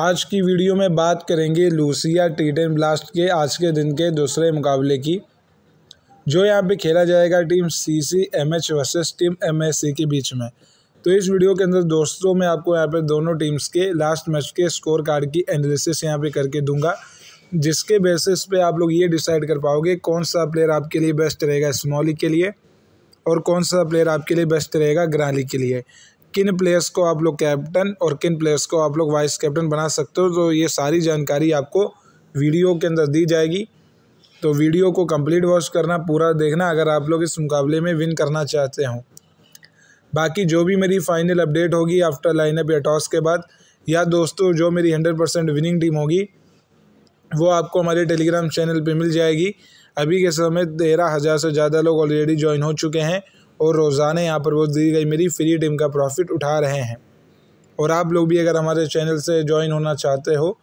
आज की वीडियो में बात करेंगे लूसिया टेन ब्लास्ट के आज के दिन के दूसरे मुकाबले की जो यहाँ पे खेला जाएगा team C C M H versus team M S C के बीच में तो इस वीडियो के अंदर दोस्तों मैं आपको यहाँ पे दोनों टीम्स के लास्ट मैच के स्कोर कार्ड की एनालिसिस यहाँ पे करके दूंगा जिसके बेसिस पे आप लोग ये डिसाइड कर पाओगे कौन सा प्लेयर आपके लिए बेस्ट रहेगा स्मॉली के लिए और कौन सा प्लेयर आपके लिए बेस्ट रहेगा ग्राली के लिए किन प्लेयर्स को आप लोग कैप्टन और किन प्लेयर्स को आप लोग वाइस कैप्टन बना सकते हो तो ये सारी जानकारी आपको वीडियो के अंदर दी जाएगी तो वीडियो को कंप्लीट वॉच करना पूरा देखना अगर आप लोग इस मुकाबले में विन करना चाहते हों बाकी जो भी मेरी फाइनल अपडेट होगी आफ्टर लाइनअप या टॉस के बाद या दोस्तों जो मेरी हंड्रेड परसेंट विनिंग टीम होगी वो आपको हमारे टेलीग्राम चैनल पे मिल जाएगी अभी के समय तेरह हज़ार से ज़्यादा लोग ऑलरेडी ज्वाइन हो चुके हैं और रोज़ाना यहाँ पर वो दी गई मेरी फ्री टीम का प्रॉफिट उठा रहे हैं और आप लोग भी अगर हमारे चैनल से ज्वाइन होना चाहते हो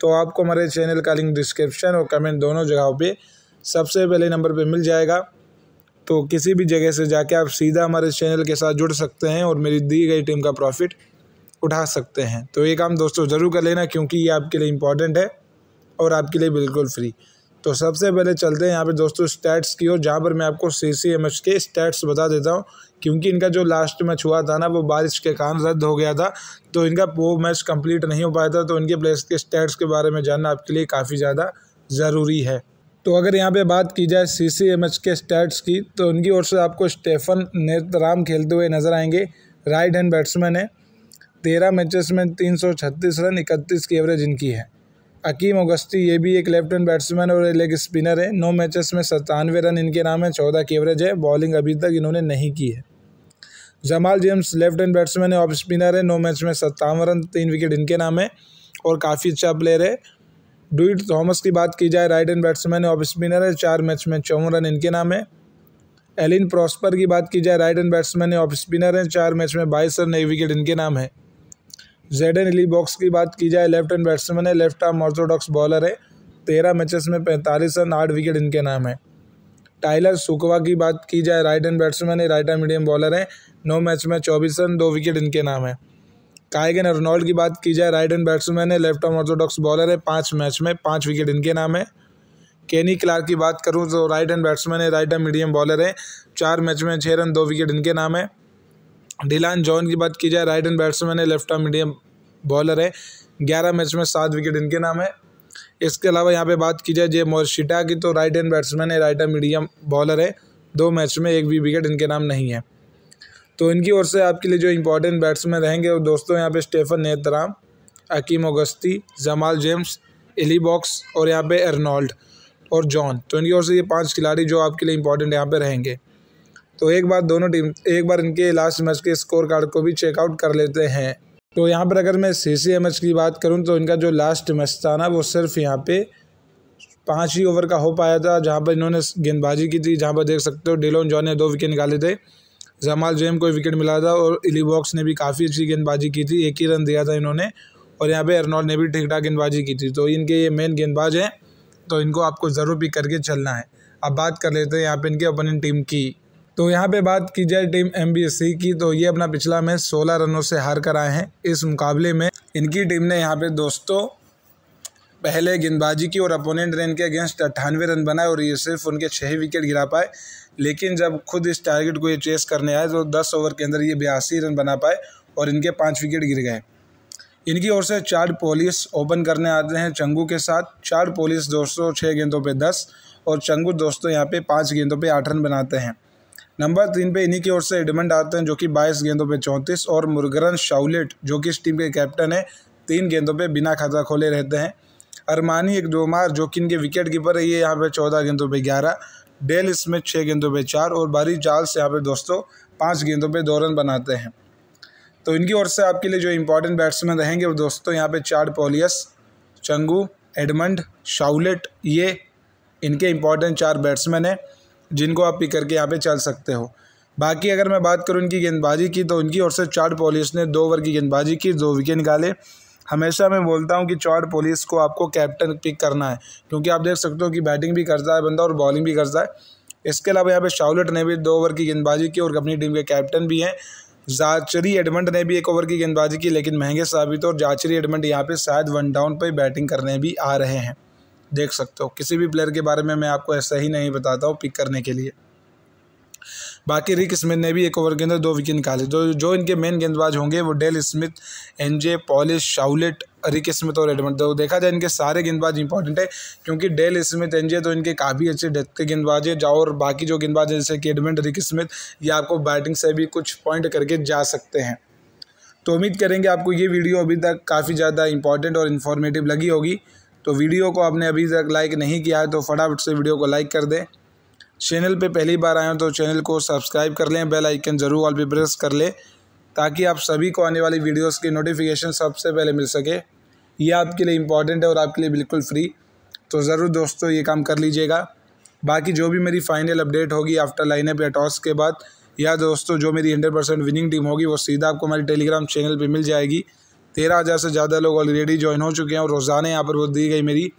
तो आपको हमारे चैनल का लिंक डिस्क्रिप्शन और कमेंट दोनों जगहों पे सबसे पहले नंबर पे मिल जाएगा तो किसी भी जगह से जाके आप सीधा हमारे चैनल के साथ जुड़ सकते हैं और मेरी दी गई टीम का प्रॉफिट उठा सकते हैं तो ये काम दोस्तों ज़रूर कर लेना क्योंकि ये आपके लिए इम्पॉर्टेंट है और आपके लिए बिल्कुल फ्री तो सबसे पहले चलते हैं यहाँ पे दोस्तों स्टैट्स की ओर जहाँ पर मैं आपको सी सी एम एच के स्टैट्स बता देता हूँ क्योंकि इनका जो लास्ट मैच हुआ था ना वो बारिश के कारण रद्द हो गया था तो इनका वो मैच कंप्लीट नहीं हो पाया था तो इनके प्लेयर्स के स्टैट्स के बारे में जानना आपके लिए काफ़ी ज़्यादा ज़रूरी है तो अगर यहाँ पे बात की जाए सी सी एम एच के स्टैट्स की तो उनकी ओर से आपको स्टेफन नेतराम खेलते हुए नजर आएंगे राइट हैंड बैट्समैन है तेरह मैचेस में तीन सौ छत्तीस रन इकतीस की एवरेज इनकी है अकीम अगस्ती ये भी एक लेफ्ट हैंड बैट्समैन और लेग स्पिनर है नौ मैचेस में सतानवे रन इनके नाम है चौदह की एवरेज है बॉलिंग अभी तक इन्होंने नहीं की है Jamal James left hand batsman है ऑफ स्पिनर है नौ मैच में सत्तावन रन तीन विकेट इनके नाम है और काफ़ी अच्छा प्लेयर है डुइट थॉमस की बात की जाए राइट हैंड बैट्समैन है ऑफ स्पिनर है चार मैच में चौवन रन इनके नाम है एलिन प्रॉस्पर की बात की जाए राइट हैंड बैट्समैन है ऑफ स्पिनर है चार मैच में बाईस रन नई विकेट इनके नाम है जेड एन बॉक्स की बात की जाए लेफ्ट हैंड बैट्समैन है लेफ्ट आर्म ऑर्थोडॉक्स बॉलर है तेरह मैचेस में पैंतालीस रन आठ विकेट इनके नाम है टाइलर सुकवा की बात की जाए राइट हैंड बैट्समैन है राइट हैंड मीडियम बॉलर है नौ मैच में चौबीस रन दो विकेट इनके नाम है कायगन रोनॉल्ड की बात की जाए राइट हैंड बैट्समैन है लेफ्ट आर्म ऑर्थोडॉक्स बॉलर है पाँच मैच में पाँच विकेट इनके नाम है केनी क्लार्क की बात करूँ तो राइट हैंड बैट्समैन है राइट हैंड मीडियम बॉलर है चार मैच में छः रन दो विकेट इनके नाम है डिलान जॉन की बात की जाए राइट एंड बैट्समैन है लेफ्ट आर्म मीडियम बॉलर है ग्यारह मैच में सात विकेट इनके नाम है इसके अलावा यहाँ पे बात की जाए जे मोरशिटा की तो राइट एंड बैट्समैन है राइट आर्म मीडियम बॉलर है दो मैच में एक भी विकेट इनके नाम नहीं है तो इनकी ओर से आपके लिए जो इंपॉर्टेंट बैट्समैन रहेंगे वो दोस्तों यहाँ पे Stephen Netram Akeem Auguste Jamal James Ellie Box और यहाँ पे एर्नॉल्ड और जॉन तो इनकी ओर से ये पांच खिलाड़ी जो आपके लिए इंपॉर्टेंट यहाँ पे रहेंगे तो एक बार दोनों टीम एक बार इनके लास्ट मैच के स्कोर कार्ड को भी चेकआउट कर लेते हैं तो यहाँ पर अगर मैं सी सी एम एच की बात करूँ तो इनका जो लास्ट मैच था ना वो सिर्फ यहाँ पे पाँच ही ओवर का हो पाया था जहाँ पर इन्होंने गेंदबाजी की थी जहाँ पर देख सकते हो डेलोन जॉन ने दो विकेट निकाले थे जमाल जेम को विकेट मिला था और बॉक्स ने भी काफ़ी अच्छी गेंदबाजी की थी एक ही रन दिया था इन्होंने और यहाँ पे एरनॉल ने भी ठीक ठाक गेंदबाजी की थी तो इनके ये मेन गेंदबाज हैं तो इनको आपको ज़रूर पिक करके चलना है अब बात कर लेते हैं यहाँ पर इनके ओपनिंग टीम की तो यहाँ पे बात की जाए टीम एम की तो ये अपना पिछला मैच सोलह रनों से हार कर आए हैं इस मुकाबले में इनकी टीम ने यहाँ पे दोस्तों पहले गेंदबाजी की और अपोनेंट ने इनके अगेंस्ट अट्ठानवे रन बनाए और ये सिर्फ उनके छः विकेट गिरा पाए लेकिन जब खुद इस टारगेट को ये चेस करने आए तो दस ओवर के अंदर ये बयासी रन बना पाए और इनके पाँच विकेट गिर गए इनकी ओर से चार पोलिस ओपन करने आते हैं चंगू के साथ चार पोलिस दोस्तों छः गेंदों पर दस और चंगू दोस्तों यहाँ पे पाँच गेंदों पर आठ रन बनाते हैं नंबर तीन पे इन्हीं की ओर से एडमंड आते हैं जो कि बाईस गेंदों पे चौंतीस और मुरगरन शाउलेट जो कि इस टीम के कैप्टन है तीन गेंदों पे बिना खाता खोले रहते हैं अरमानी एक डोमार जो कि इनके विकेट कीपर है ये यहाँ पे चौदह गेंदों पे ग्यारह डेल इसमें छः गेंदों पे चार और बारी चार्ल्स यहाँ पे दोस्तों पाँच गेंदों पर दो रन बनाते हैं तो इनकी ओर से आपके लिए जो इम्पोर्टेंट बैट्समैन रहेंगे वो दोस्तों यहाँ पे चार पोलियस चंगू एडमंड शाउलेट ये इनके इम्पॉर्टेंट चार बैट्समैन हैं जिनको आप पिक करके यहाँ पे चल सकते हो बाकी अगर मैं बात करूँ इनकी गेंदबाजी की तो इनकी ओर से चार्ट पोलिस ने दो ओवर की गेंदबाजी की दो विकेट निकाले हमेशा मैं बोलता हूँ कि चार्ट पोलिस को आपको कैप्टन पिक करना है क्योंकि आप देख सकते हो कि बैटिंग भी करता है बंदा और बॉलिंग भी करता है इसके अलावा यहाँ पे शाउलट ने भी दो ओवर की गेंदबाजी की और अपनी टीम के कैप्टन भी हैं जाचरी एडमंड ने भी एक ओवर की गेंदबाजी की लेकिन महंगे साबित और जाचरी एडमंड यहाँ पे शायद वन डाउन पर बैटिंग करने भी आ रहे हैं देख सकते हो किसी भी प्लेयर के बारे में मैं आपको ऐसा ही नहीं बताता हूँ पिक करने के लिए बाकी रिक स्मिथ ने भी एक ओवर के अंदर दो विकेट निकाले जो जो इनके मेन गेंदबाज होंगे वो डेल स्मिथ एनजे पॉलिश शाउलेट रिक स्मिथ और एडमंड तो देखा जाए इनके सारे गेंदबाज इंपॉर्टेंट है क्योंकि डेल स्मिथ एनजे तो इनके काफ़ी अच्छे डेथ के गेंदबाज है जाओ और बाकी जो गेंदबाज जैसे कि एडमंड रिक स्मिथ ये आपको बैटिंग से भी कुछ पॉइंट करके जा सकते हैं तो उम्मीद करेंगे आपको ये वीडियो अभी तक काफ़ी ज़्यादा इंपॉर्टेंट और इन्फॉर्मेटिव लगी होगी तो वीडियो को आपने अभी तक लाइक नहीं किया है तो फटाफट से वीडियो को लाइक कर दें चैनल पे पहली बार आए हो तो चैनल को सब्सक्राइब कर लें बेल आइकन ज़रूर ऑल पे प्रेस कर लें ताकि आप सभी को आने वाली वीडियोस की नोटिफिकेशन सबसे पहले मिल सके ये आपके लिए इम्पॉर्टेंट है और आपके लिए बिल्कुल फ्री तो ज़रूर दोस्तों ये काम कर लीजिएगा बाकी जो भी मेरी फाइनल अपडेट होगी आफ्टर लाइनअप या टॉस के बाद या दोस्तों जो मेरी हंड्रेड परसेंट विनिंग टीम होगी वो सीधा आपको हमारे टेलीग्राम चैनल पर मिल जाएगी तेरह हज़ार से ज़्यादा लोग ऑलरेडी ज्वाइन हो चुके हैं और रोज़ाना यहाँ पर वो दी गई मेरी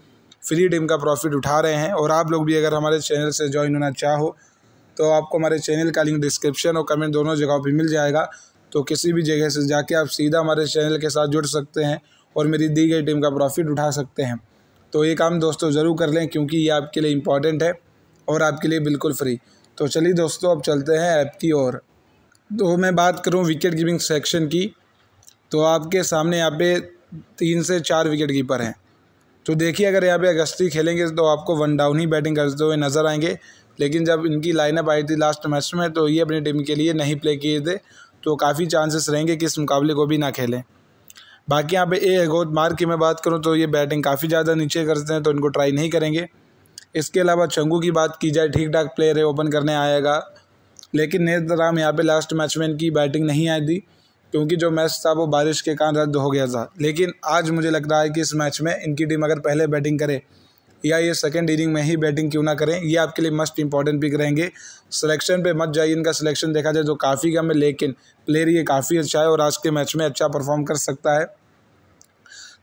फ्री टीम का प्रॉफिट उठा रहे हैं और आप लोग भी अगर हमारे चैनल से ज्वाइन होना चाहो तो आपको हमारे चैनल का लिंक डिस्क्रिप्शन और कमेंट दोनों जगहों पर मिल जाएगा तो किसी भी जगह से जाके आप सीधा हमारे चैनल के साथ जुड़ सकते हैं और मेरी दी गई टीम का प्रॉफिट उठा सकते हैं तो ये काम दोस्तों ज़रूर कर लें क्योंकि ये आपके लिए इम्पॉर्टेंट है और आपके लिए बिल्कुल फ्री तो चलिए दोस्तों अब चलते हैं ऐप की ओर तो मैं बात करूँ विकेट कीपिंग सेक्शन की तो आपके सामने यहाँ पे तीन से चार विकेट कीपर हैं तो देखिए अगर यहाँ पे अगस्ती खेलेंगे तो आपको वन डाउन ही बैटिंग करते हुए नज़र आएंगे लेकिन जब इनकी लाइनअप आई थी लास्ट मैच में तो ये अपनी टीम के लिए नहीं प्ले किए थे तो काफ़ी चांसेस रहेंगे कि इस मुकाबले को भी ना खेलें बाकी यहाँ पे ए एगोद मार्ग की मैं बात करूँ तो ये बैटिंग काफ़ी ज़्यादा नीचे करते हैं तो इनको ट्राई नहीं करेंगे इसके अलावा चंगू की बात की जाए ठीक ठाक प्लेयर है ओपन करने आएगा लेकिन नेत राम यहाँ पर लास्ट मैच में इनकी बैटिंग नहीं आई थी क्योंकि जो मैच था वो बारिश के कारण रद्द हो गया था लेकिन आज मुझे लग रहा है कि इस मैच में इनकी टीम अगर पहले बैटिंग करे या ये सेकेंड इनिंग में ही बैटिंग क्यों ना करें ये आपके लिए मस्ट इंपॉर्टेंट पिक रहेंगे सिलेक्शन पे मत जाइए इनका सिलेक्शन देखा जाए तो काफ़ी कम है लेकिन प्लेयर ये काफ़ी अच्छा है और आज के मैच में अच्छा परफॉर्म कर सकता है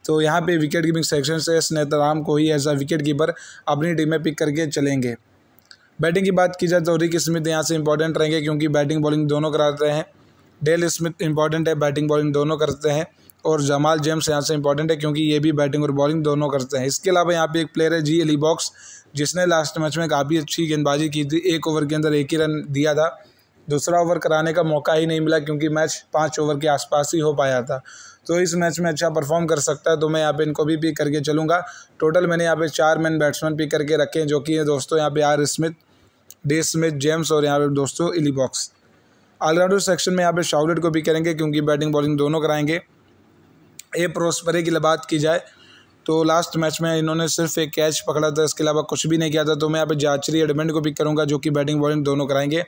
तो यहाँ पे विकेट कीपिंग सेक्शन से स्नेतराम को ही एज अ विकेट कीपर अपनी टीम में पिक करके चलेंगे बैटिंग की बात की जाए तो रिक स्मिथ यहाँ से इंपॉर्टेंट रहेंगे क्योंकि बैटिंग बॉलिंग दोनों कराते हैं डेल स्मिथ इंपॉर्टेंट है बैटिंग बॉलिंग दोनों करते हैं और जमाल जेम्स यहाँ से इंपॉर्टेंट है क्योंकि ये भी बैटिंग और बॉलिंग दोनों करते हैं इसके अलावा यहाँ पे एक प्लेयर है जी अली बॉक्स जिसने लास्ट मैच में काफ़ी अच्छी गेंदबाजी की थी एक ओवर के अंदर एक ही रन दिया था दूसरा ओवर कराने का मौका ही नहीं मिला क्योंकि मैच पाँच ओवर के आसपास ही हो पाया था तो इस मैच में अच्छा परफॉर्म कर सकता है तो मैं यहाँ पे इनको भी पिक करके चलूँगा टोटल मैंने यहाँ पे चार मैन बैट्समैन पिक करके रखे हैं जो कि हैं दोस्तों यहाँ पे R Smith D Smith James और यहाँ पे दोस्तों इली e बॉक्स ऑलराउंडर सेक्शन में यहाँ पे शाउलेट को भी करेंगे क्योंकि बैटिंग बॉलिंग दोनों कराएंगे ए प्रोस्परे की बात की जाए तो लास्ट मैच में इन्होंने सिर्फ एक कैच पकड़ा था इसके अलावा कुछ भी नहीं किया था तो मैं यहाँ पे जाचरी एडमेंट को भी करूँगा जो कि बैटिंग बॉलिंग दोनों कराएंगे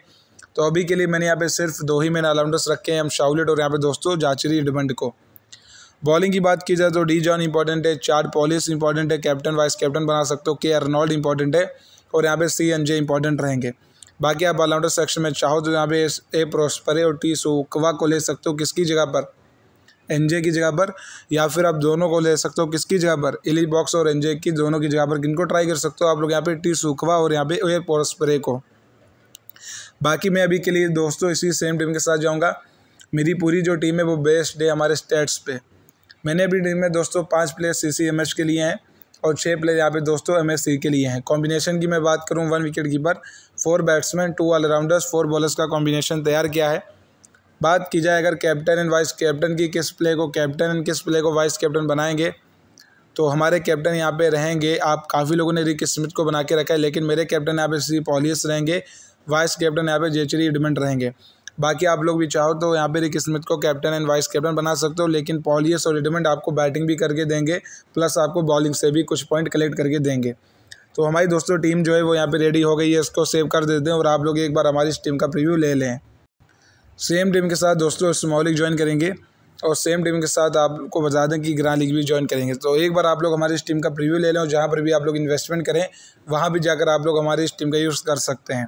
तो अभी के लिए मैंने यहाँ पे सिर्फ दो ही मैंने ऑलराउंडर्स रखे हैं हम शाउलेट और यहाँ पे दोस्तों जाचरी एडमेंट को बॉलिंग की बात की जाए तो डी जॉन इंपॉर्टेंट है चार पॉलिस इंपॉर्टेंट है कैप्टन वाइस कैप्टन बना सकते हो के अर्नॉल्ड इंपॉर्टेंट है और यहाँ पे सी एन जे इंपॉर्टेंट रहेंगे बाकी आप ऑलराउंडर सेक्शन में चाहो तो यहाँ पे ए प्रोस्परे और टी सोकवा को ले सकते हो किसकी जगह पर एनजे की जगह पर या फिर आप दोनों को ले सकते हो किसकी जगह पर इली बॉक्स और एनजे की दोनों की जगह पर किनको ट्राई कर सकते हो आप लोग यहाँ पे टी सुखवा और यहाँ पे ए पोस्परे को बाकी मैं अभी के लिए दोस्तों इसी सेम टीम के साथ जाऊँगा मेरी पूरी जो टीम है वो बेस्ट है हमारे स्टेट्स पे मैंने अभी टीम में दोस्तों पाँच player C C M H के लिए हैं और छः प्लेयर यहाँ पे दोस्तों एमएससी के लिए हैं कॉम्बिनेशन की मैं बात करूँ one wicket keeper four batsman two allrounders four bowlers का कॉम्बिनेशन तैयार किया है बात की जाए अगर कैप्टन एंड वाइस कैप्टन की किस प्ले को कैप्टन एंड किस प्ले को वाइस कैप्टन बनाएंगे तो हमारे कैप्टन यहाँ पे रहेंगे आप काफ़ी लोगों ने रिक स्मिथ को बना के रखा है लेकिन मेरे कैप्टन यहाँ पे श्री पॉलियस रहेंगे वाइस कैप्टन यहाँ पे जेचरी इडमेंट रहेंगे बाकी आप लोग भी चाहो तो यहाँ पे रिक स्मिथ को कैप्टन एंड वाइस कैप्टन बना सकते हो लेकिन पॉलियस और रिडमेंट आपको बैटिंग भी करके देंगे प्लस आपको बॉलिंग से भी कुछ पॉइंट कलेक्ट करके देंगे तो हमारी दोस्तों टीम जो है वो यहाँ पे रेडी हो गई है इसको सेव कर देते हैं और आप लोग एक बार हमारी इस टीम का प्रिव्यू ले लें सेम टीम के साथ दोस्तों स्मॉलिक ज्वाइन करेंगे और सेम टीम के साथ आपको बता दें कि ग्रां लीग भी ज्वाइन करेंगे तो एक बार आप लोग हमारी इस टीम का प्रीव्यू ले लें और जहाँ पर भी आप लोग इन्वेस्टमेंट करें वहाँ भी जाकर आप लोग हमारी इस टीम का यूज़ कर सकते हैं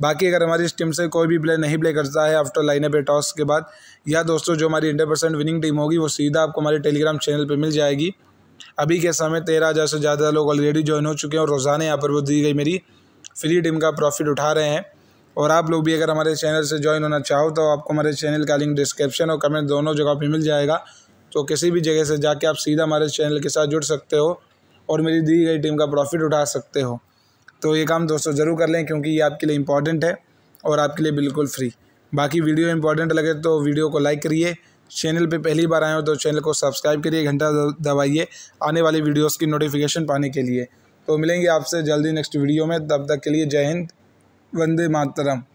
बाकी अगर हमारी इस टीम से कोई भी प्लेयर नहीं प्ले करता है आफ्टर लाइन या टॉस के बाद या दोस्तों जो हमारी हंड्रेड परसेंट विनिंग टीम होगी वो सीधा आपको हमारे टेलीग्राम चैनल पर मिल जाएगी अभी के समय तेरह हज़ार से ज़्यादा लोग ऑलरेडी ज्वाइन हो चुके हैं और रोज़ाना यहाँ पर वो दी गई मेरी फ्री टीम का प्रॉफिट उठा रहे हैं और आप लोग भी अगर हमारे चैनल से ज्वाइन होना चाहो तो आपको हमारे चैनल का लिंक डिस्क्रिप्शन और कमेंट दोनों जगह पर मिल जाएगा तो किसी भी जगह से जाके आप सीधा हमारे चैनल के साथ जुड़ सकते हो और मेरी दी गई टीम का प्रॉफिट उठा सकते हो तो ये काम दोस्तों ज़रूर कर लें क्योंकि ये आपके लिए इंपॉर्टेंट है और आपके लिए बिल्कुल फ्री बाकी वीडियो इंपॉर्टेंट लगे तो वीडियो को लाइक करिए चैनल पे पहली बार आए हो तो चैनल को सब्सक्राइब करिए घंटा दबाइए आने वाली वीडियोस की नोटिफिकेशन पाने के लिए तो मिलेंगे आपसे जल्दी नेक्स्ट वीडियो में तब तक के लिए जय हिंद वंदे मातरम